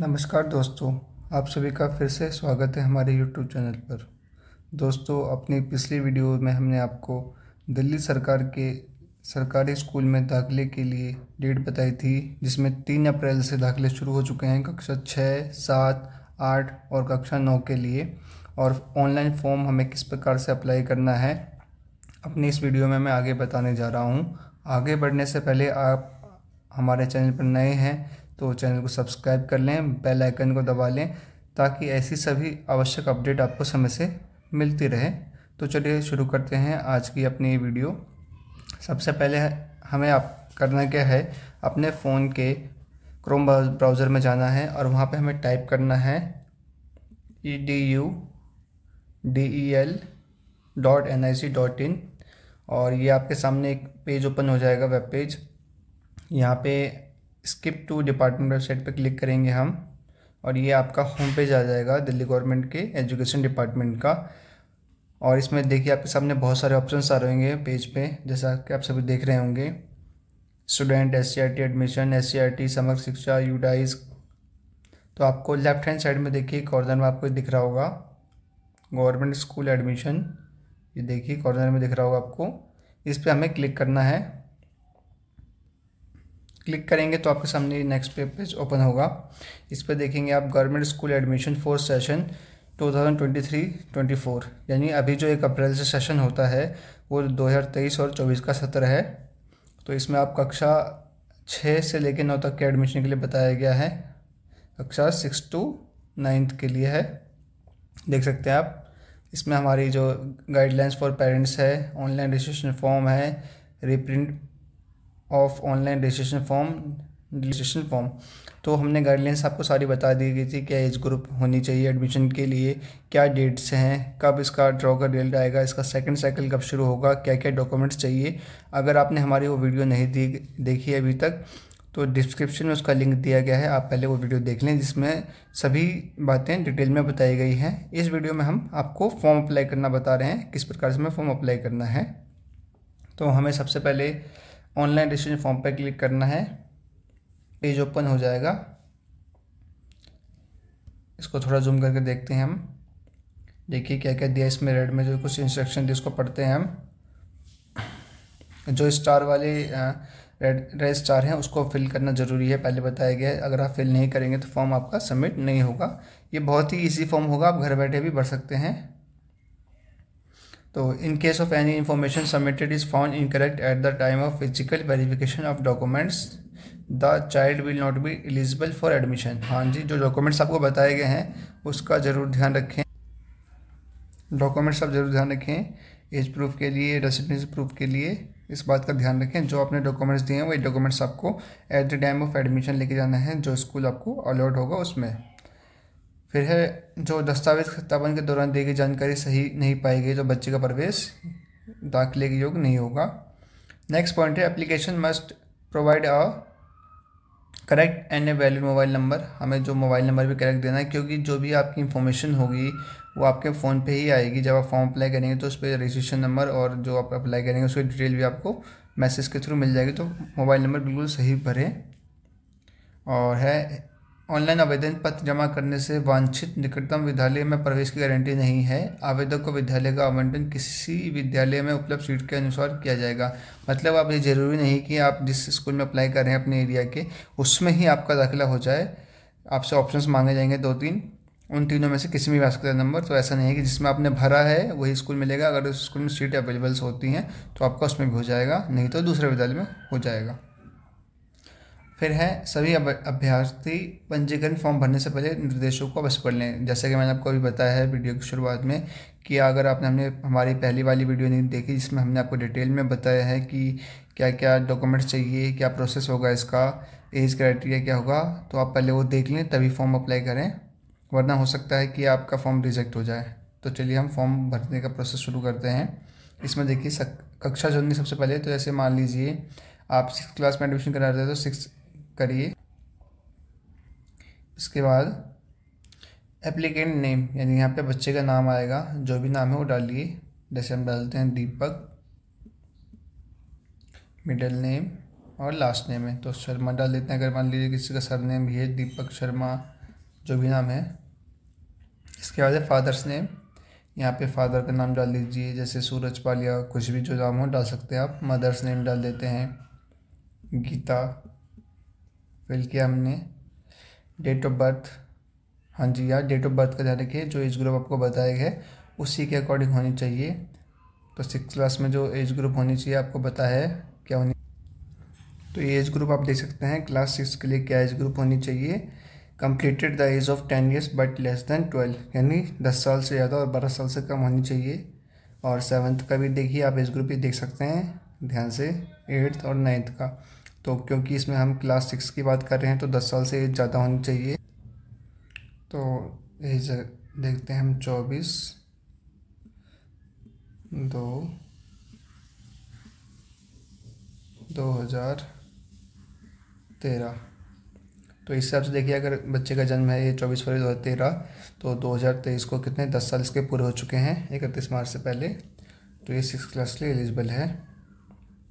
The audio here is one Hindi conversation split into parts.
नमस्कार दोस्तों आप सभी का फिर से स्वागत है हमारे यूट्यूब चैनल पर दोस्तों अपनी पिछली वीडियो में हमने आपको दिल्ली सरकार के सरकारी स्कूल में दाखिले के लिए डेट बताई थी जिसमें तीन अप्रैल से दाखिले शुरू हो चुके हैं कक्षा छः सात आठ और कक्षा नौ के लिए और ऑनलाइन फॉर्म हमें किस प्रकार से अप्लाई करना है अपनी इस वीडियो में मैं आगे बताने जा रहा हूँ आगे बढ़ने से पहले आप हमारे चैनल पर नए हैं तो चैनल को सब्सक्राइब कर लें बेल आइकन को दबा लें ताकि ऐसी सभी आवश्यक अपडेट आपको समय से मिलती रहे तो चलिए शुरू करते हैं आज की अपनी वीडियो सबसे पहले हमें आप करना क्या है अपने फ़ोन के क्रोम ब्राउज़र में जाना है और वहाँ पे हमें टाइप करना है E D U D E L dot N I C dot in और ये आपके सामने एक पेज ओपन हो जाएगा वेब पेज यहाँ पे स्किप टू डिपार्टमेंट वेबसाइट पर क्लिक करेंगे हम और ये आपका होम पेज आ जाएगा दिल्ली गवर्नमेंट के एजुकेशन डिपार्टमेंट का और इसमें देखिए आपके सामने बहुत सारे ऑप्शन आ रहेंगे पेज पे जैसा कि आप सभी देख रहे होंगे स्टूडेंट एस एडमिशन एस समग्र शिक्षा यूडाइज तो आपको लेफ्ट हैंड साइड में देखिए कॉर्नर में आपको दिख रहा होगा गवर्नमेंट स्कूल एडमिशन ये देखिए कॉर्नर में दिख रहा होगा आपको इस पर हमें क्लिक करना है क्लिक करेंगे तो आपके सामने नेक्स्ट पे पेज ओपन होगा इस पर देखेंगे आप government school admission fourth session 2023-24 यानी अभी जो एक अप्रैल से सेशन होता है वो 2023 और 24 का सत्र है तो इसमें आप कक्षा छः से लेकर नौ तक के एडमिशन के लिए बताया गया है कक्षा सिक्स टू नाइन्थ के लिए है देख सकते हैं आप इसमें हमारी जो गाइडलाइंस फॉर पेरेंट्स है ऑनलाइन रजिस्ट्रेशन फॉर्म है reprint of online registration form registration form तो हमने गाइडलाइंस आपको सारी बता दी गई थी क्या एज ग्रुप होनी चाहिए एडमिशन के लिए क्या डेट्स हैं कब इसका ड्रॉ का डेट आएगा इसका सेकंड साइकिल कब शुरू होगा क्या क्या डॉक्यूमेंट्स चाहिए अगर आपने हमारी वो वीडियो नहीं दी देखी अभी तक तो डिस्क्रिप्शन में उसका लिंक दिया गया है आप पहले वो वीडियो देख लें जिसमें सभी बातें डिटेल में बताई गई हैं इस वीडियो में हम आपको फॉर्म अप्लाई करना बता रहे हैं किस प्रकार से हमें फॉर्म अप्लाई करना है तो हमें सबसे पहले ऑनलाइन रजिस्ट्रेशन फॉर्म पर क्लिक करना है पेज ओपन हो जाएगा इसको थोड़ा जूम करके देखते हैं हम देखिए क्या क्या दिया इसमें रेड में जो कुछ इंस्ट्रक्शन दिए उसको पढ़ते हैं हम जो स्टार वाले रेड रेड स्टार हैं उसको फिल करना ज़रूरी है पहले बताया गया है अगर आप फिल नहीं करेंगे तो फॉर्म आपका सबमिट नहीं होगा ये बहुत ही ईजी फॉर्म होगा आप घर बैठे भी भर सकते हैं तो in case of any information submitted is found incorrect at the time of physical verification of documents the child will not be eligible for admission हाँ जी जो डॉक्यूमेंट्स आपको बताए गए हैं उसका ज़रूर ध्यान रखें डॉक्यूमेंट्स आप ज़रूर ध्यान रखें एज प्रूफ के लिए रेसिडेंस प्रूफ के लिए इस बात का ध्यान रखें जो आपने डॉक्यूमेंट्स दिए हैं वही डॉक्यूमेंट्स आपको at the time of admission लेके जाना है जो स्कूल आपको अलॉट होगा उसमें फिर है जो दस्तावेज सत्यापन के दौरान दी गई जानकारी सही नहीं पाई गई तो बच्चे का प्रवेश दाखिले के योग्य नहीं होगा नेक्स्ट पॉइंट है application must provide a correct and a valid mobile number हमें जो मोबाइल नंबर भी करेक्ट देना है क्योंकि जो भी आपकी इंफॉर्मेशन होगी वो आपके फ़ोन पे ही आएगी जब आप फॉर्म अप्लाई करेंगे तो उस पर रजिस्ट्रेशन नंबर और जो आप अप्लाई करेंगे उसकी डिटेल भी आपको मैसेज के थ्रू मिल जाएगी तो मोबाइल नंबर बिल्कुल सही भरें और है ऑनलाइन आवेदन पत्र जमा करने से वांछित निकटतम विद्यालय में प्रवेश की गारंटी नहीं है आवेदक को विद्यालय का आवंटन किसी विद्यालय में उपलब्ध सीट के अनुसार किया जाएगा मतलब आप ये ज़रूरी नहीं कि आप जिस स्कूल में अप्लाई कर रहे हैं अपने एरिया के उसमें ही आपका दाखिला हो जाए आपसे ऑप्शन मांगे जाएंगे दो तीन उन तीनों में से किसी भी आ सकता है नंबर तो ऐसा नहीं है कि जिसमें आपने भरा है वही स्कूल मिलेगा अगर उस स्कूल में सीट अवेलेबल्स होती हैं तो आपका उसमें भी हो जाएगा नहीं तो दूसरे विद्यालय में हो जाएगा फिर है सभी अभ्यर्थी पंजीकरण फॉर्म भरने से पहले निर्देशों को अवश्य पढ़ लें जैसे कि मैंने आपको अभी बताया है वीडियो की शुरुआत में कि अगर आपने हमने हमारी पहली वाली वीडियो नहीं देखी जिसमें हमने आपको डिटेल में बताया है कि क्या क्या डॉक्यूमेंट्स चाहिए क्या प्रोसेस होगा इसका एज क्राइटेरिया क्या होगा तो आप पहले वो देख लें तभी फॉर्म अप्लाई करें वरना हो सकता है कि आपका फॉर्म रिजेक्ट हो जाए तो चलिए हम फॉर्म भरने का प्रोसेस शुरू करते हैं इसमें देखिए कक्षा जोड़नी सबसे पहले तो जैसे मान लीजिए आप सिक्स क्लास में एडमिशन करा रहे हो तो सिक्स करिए इसके बाद एप्लीकेंट नेम यानी यहाँ पे बच्चे का नाम आएगा जो भी नाम है वो डालिए जैसे हम डालते हैं दीपक मिडल नेम और लास्ट नेम है तो शर्मा डाल देते हैं अगर मान लीजिए किसी का सर नेम भी है दीपक शर्मा जो भी नाम है इसके बाद है फादर्स नेम यहाँ पे फादर का नाम डाल दीजिए जैसे सूरज पालिया कुछ भी जो नाम हो डाल सकते हैं आप मदर्स नेम डाल देते हैं गीता फिल किया हमने डेट ऑफ बर्थ हाँ जी यार डेट ऑफ बर्थ का ध्यान रखिए जो एज ग्रुप आपको बताया है उसी के अकॉर्डिंग होनी चाहिए तो सिक्स क्लास में जो एज ग्रुप होनी चाहिए आपको बताया है क्या होनी तो ये एज ग्रुप आप देख सकते हैं क्लास सिक्स के लिए क्या एज ग्रुप होनी चाहिए completed the age of ten years but less than twelve यानी दस साल से ज़्यादा और बारह साल से कम होनी चाहिए और सेवन्थ का भी देखिए आप एज ग्रुप भी देख सकते हैं ध्यान से एट्थ और नाइन्थ का तो क्योंकि इसमें हम क्लास सिक्स की बात कर रहे हैं तो दस साल से ज़्यादा होनी चाहिए तो एज देखते हैं हम चौबीस दो दो हज़ार तेरह तो इस हिसाब से देखिए अगर बच्चे का जन्म है ये चौबीस फरवरी दो हज़ार तेरह तो दो हज़ार तेईस को कितने दस साल इसके पूरे हो चुके हैं इकतीस मार्च से पहले तो ये सिक्स क्लास के लिए एलिजिबल है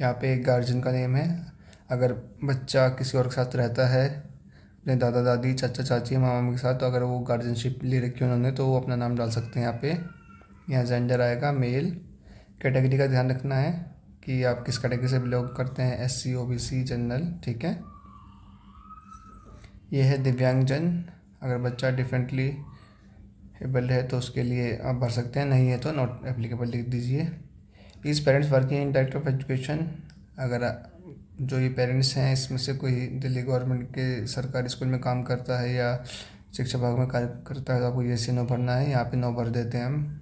यहाँ पे एक गार्जियन का नेम है अगर बच्चा किसी और के साथ रहता है अपने दादा दादी चाचा चाची मामा मामी के साथ तो अगर वो गार्जियनशिप ले रखी उन्होंने तो वो अपना नाम डाल सकते हैं यहाँ पे यहाँ जेंडर आएगा मेल कैटेगरी का ध्यान रखना है कि आप किस कैटेगरी से बिलोंग करते हैं S C O B C general ठीक है यह है दिव्यांगजन अगर बच्चा डिफरेंटली एबल्ड है तो उसके लिए आप भर सकते हैं नहीं है तो नॉट एप्लीकेबल लिख दीजिए इस parents working in director of education अगर जो ये पेरेंट्स हैं इसमें से कोई दिल्ली गवर्नमेंट के सरकारी स्कूल में काम करता है या शिक्षा भाग में कार्य करता है तो आपको ये सी नो भरना है यहाँ पे नो भर देते हैं हम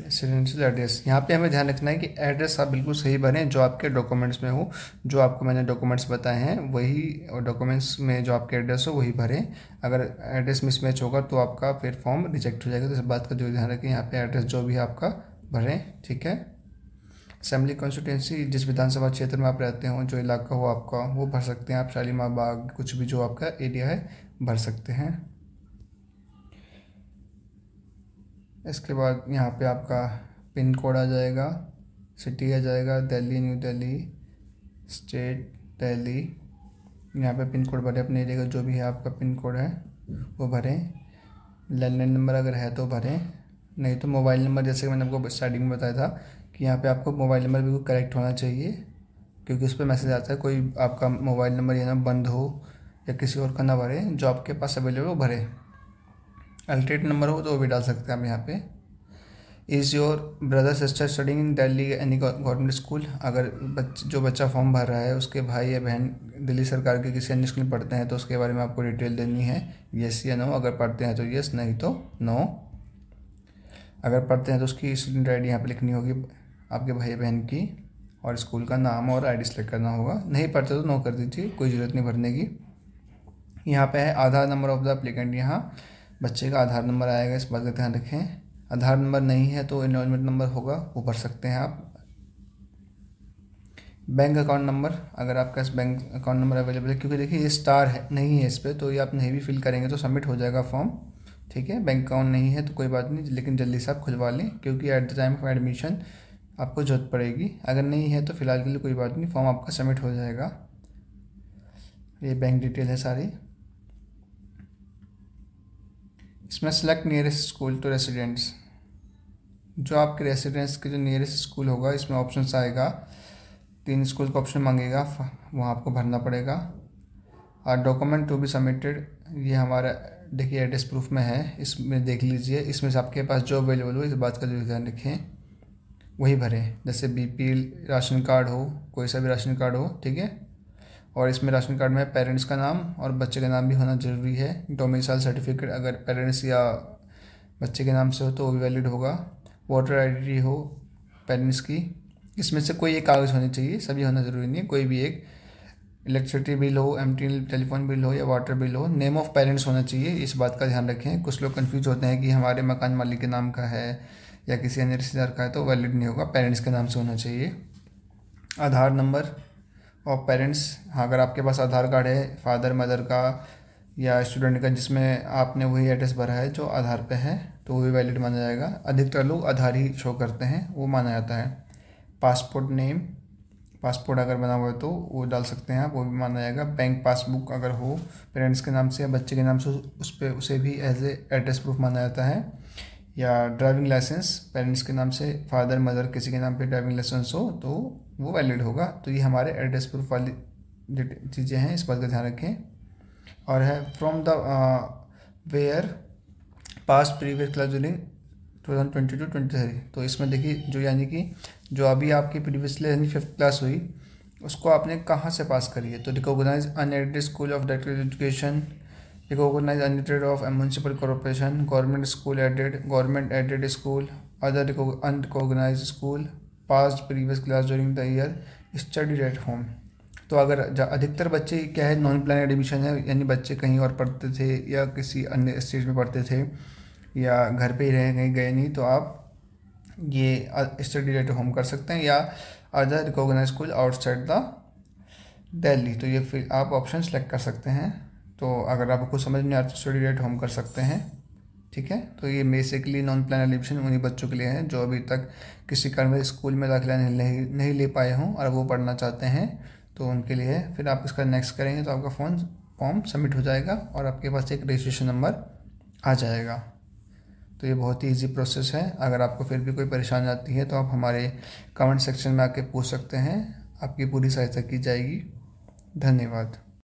रेसिडेंशियल एड्रेस यहाँ पे हमें ध्यान रखना है कि एड्रेस आप बिल्कुल सही भरें जो आपके डॉक्यूमेंट्स में हो जो आपको मैंने डॉक्यूमेंट्स बताए हैं वही डॉक्यूमेंट्स में जो आपके एड्रेस हो वही भरें अगर एड्रेस मिसमैच होगा तो आपका फिर फॉर्म रिजेक्ट हो जाएगा तो इस बात का जो ध्यान रखें यहाँ पर एड्रेस जो भी आपका भरें ठीक है असेंबली कॉन्स्टिट्यूंसी जिस विधानसभा क्षेत्र में आप रहते हो जो इलाका हो आपका वो भर सकते हैं आप शालीमार बाग कुछ भी जो आपका एरिया है भर सकते हैं इसके बाद यहाँ पे आपका पिन कोड आ जाएगा सिटी आ जाएगा दिल्ली न्यू दिल्ली स्टेट दिल्ली यहाँ पे पिन कोड भरें अपने एरिया का जो भी है आपका पिन कोड है वो भरें लैंडलाइन नंबर अगर है तो भरें नहीं तो मोबाइल नंबर जैसे कि मैंने आपको स्टार्टिंग में बताया था कि यहाँ पे आपको मोबाइल नंबर भी करेक्ट होना चाहिए क्योंकि उस पर मैसेज आता है कोई आपका मोबाइल नंबर या ना बंद हो या किसी और का ना भरे जो आपके पास अवेलेबल हो भरे अल्टरेट नंबर हो तो वो भी डाल सकते हैं आप यहाँ पे is your brother sister studying in Delhi any government school अगर बच, जो बच्चा फॉर्म भर रहा है उसके भाई या बहन दिल्ली सरकार के किसी अन्य स्कूल में पढ़ते हैं तो उसके बारे में आपको डिटेल देनी है येस या नो अगर पढ़ते हैं तो येस नहीं तो नो अगर पढ़ते हैं तो उसकी स्टूडेंट आई डी यहाँ पर लिखनी होगी आपके भाई बहन की और स्कूल का नाम और आईडी सेलेक्ट करना होगा नहीं पढ़ते तो नो कर दीजिए कोई ज़रूरत नहीं भरने की यहाँ पे है Aadhaar number of the applicant यहाँ बच्चे का आधार नंबर आएगा इस बात का ध्यान रखें आधार नंबर नहीं है तो इनमेंट नंबर होगा वो भर सकते हैं आप बैंक अकाउंट नंबर अगर आपका बैंक अकाउंट नंबर अवेलेबल है क्योंकि देखिए ये स्टार है नहीं है इस पर तो ये आप नहीं भी फिल करेंगे तो सबमिट हो जाएगा फॉर्म ठीक है बैंक अकाउंट नहीं है तो कोई बात नहीं लेकिन जल्दी से आप खुलवा लें क्योंकि at the time of admission आपको जरूरत पड़ेगी अगर नहीं है तो फ़िलहाल के लिए कोई बात नहीं फॉर्म आपका सबमिट हो जाएगा ये बैंक डिटेल है सारी इसमें select nearest school to residents जो आपके रेसिडेंट्स के जो नियरेस्ट स्कूल होगा इसमें ऑप्शन आएगा तीन स्कूल का ऑप्शन मांगेगा वहाँ आपको भरना पड़ेगा और डॉक्यूमेंट टू बी सबमिटेड ये हमारा देखिए एड्रेस प्रूफ में है इसमें देख लीजिए इसमें से आपके पास जो अवेलेबल हो इस बात का जो ध्यान रखें वही भरें जैसे बी राशन कार्ड हो कोई सा भी राशन कार्ड हो ठीक है और इसमें राशन कार्ड में पेरेंट्स का नाम और बच्चे का नाम भी होना ज़रूरी है डोमिसाइल सर्टिफिकेट अगर पेरेंट्स या बच्चे के नाम से हो तो वो भी वैलिड होगा वोटर आईडी हो पेरेंट्स की इसमें से कोई एक कागज़ होनी चाहिए सभी होना ज़रूरी नहीं है कोई भी एक इलेक्ट्रिसिटी बिल हो एम टेलीफोन बिल हो या वाटर बिल हो नेम ऑफ़ पेरेंट्स होना चाहिए इस बात का ध्यान रखें कुछ लोग कन्फ्यूज होते हैं कि हमारे मकान मालिक के नाम का है या किसी अन्य रिश्तेदार का है तो वैलिड नहीं होगा पेरेंट्स के नाम से होना चाहिए आधार नंबर ऑफ पेरेंट्स हाँ अगर आपके पास आधार कार्ड है फादर मदर का या स्टूडेंट का जिसमें आपने वही एड्रेस भरा है जो आधार पे है तो वो भी वैलिड माना जाएगा अधिकतर लोग आधार ही शो करते हैं वो माना जाता है पासपोर्ट नेम पासपोर्ट अगर बना हुआ है तो वो डाल सकते हैं आप वो भी माना जाएगा बैंक पासबुक अगर हो पेरेंट्स के नाम से या बच्चे के नाम से उस पर उसे भी एज ए एड्रेस प्रूफ माना जाता है या ड्राइविंग लाइसेंस पेरेंट्स के नाम से फादर मदर किसी के नाम पे ड्राइविंग लाइसेंस हो तो वो वैलिड होगा तो ये हमारे एड्रेस प्रूफ वाली चीज़ें हैं इस बात का ध्यान रखें और है from the where pass previous class 2022 23 तो इसमें देखिए जो यानी कि जो अभी आपकी प्रीवियसली यानी फिफ्थ क्लास हुई उसको आपने कहाँ से पास करी है तो recognise unaided school of director education recognise unaided of municipal corporation government school aided government aided school other unrecognise school pass previous class during the year study at home तो अगर अधिकतर बच्चे क्या है नॉन प्लान एडमिशन है यानी बच्चे कहीं और पढ़ते थे या किसी अन्य स्टेज में पढ़ते थे या घर पे ही रह गए गए नहीं तो आप ये स्टडी डेट होम कर सकते हैं या other recognise school outside the Delhi तो ये फिर आप ऑप्शन सेलेक्ट कर सकते हैं तो अगर आपको कुछ समझ नहीं आता तो स्टडी डेट होम कर सकते हैं ठीक है तो ये बेसिकली नॉन प्लान एलिप्शन उन्हीं बच्चों के लिए है जो अभी तक किसी में स्कूल में दाखिला नहीं नहीं ले पाए हों और वो पढ़ना चाहते हैं तो उनके लिए फिर आप इसका नेक्स्ट करेंगे तो आपका फ़ोन फॉर्म सबमिट हो जाएगा और आपके पास एक रजिस्ट्रेशन नंबर आ जाएगा तो ये बहुत ही ईजी प्रोसेस है अगर आपको फिर भी कोई परेशानी आती है तो आप हमारे कमेंट सेक्शन में आके पूछ सकते हैं आपकी पूरी सहायता की जाएगी धन्यवाद